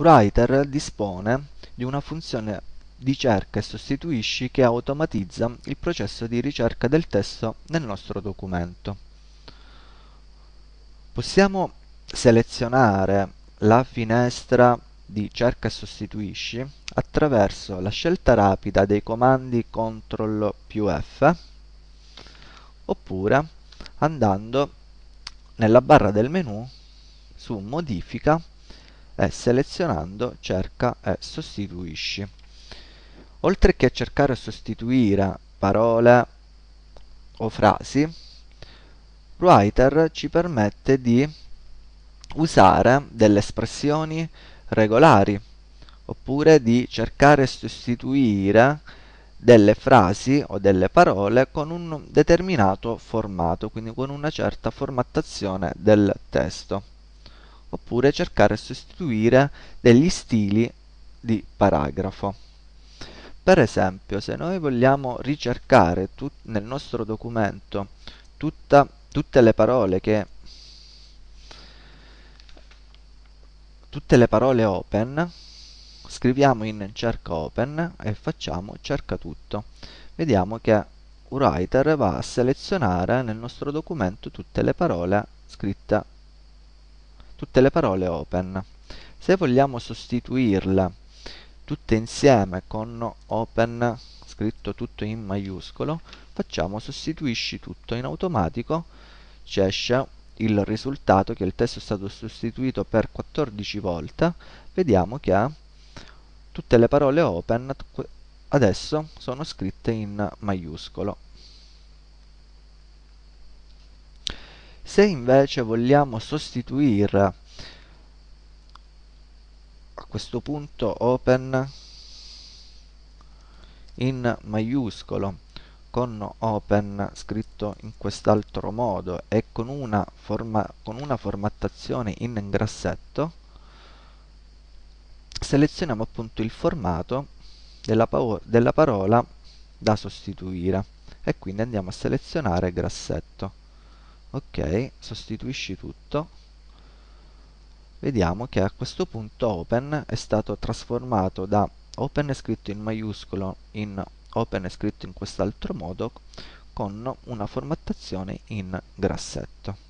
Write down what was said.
Writer dispone di una funzione di cerca e sostituisci che automatizza il processo di ricerca del testo nel nostro documento. Possiamo selezionare la finestra di cerca e sostituisci attraverso la scelta rapida dei comandi CTRL più F oppure andando nella barra del menu su modifica e selezionando cerca e sostituisci. Oltre che a cercare e sostituire parole o frasi, Writer ci permette di usare delle espressioni regolari oppure di cercare e sostituire delle frasi o delle parole con un determinato formato, quindi con una certa formattazione del testo oppure cercare e sostituire degli stili di paragrafo. Per esempio, se noi vogliamo ricercare nel nostro documento tutta, tutte le parole che tutte le parole open scriviamo in cerca open e facciamo cerca tutto vediamo che writer va a selezionare nel nostro documento tutte le parole scritte tutte le parole open. Se vogliamo sostituirla tutte insieme con open scritto tutto in maiuscolo, facciamo sostituisci tutto in automatico, ci esce il risultato che il testo è stato sostituito per 14 volte, vediamo che tutte le parole open adesso sono scritte in maiuscolo. Se invece vogliamo sostituire a questo punto open in maiuscolo con open scritto in quest'altro modo e con una, forma, con una formattazione in grassetto selezioniamo appunto il formato della, della parola da sostituire e quindi andiamo a selezionare grassetto ok sostituisci tutto vediamo che a questo punto open è stato trasformato da open scritto in maiuscolo in open scritto in quest'altro modo con una formattazione in grassetto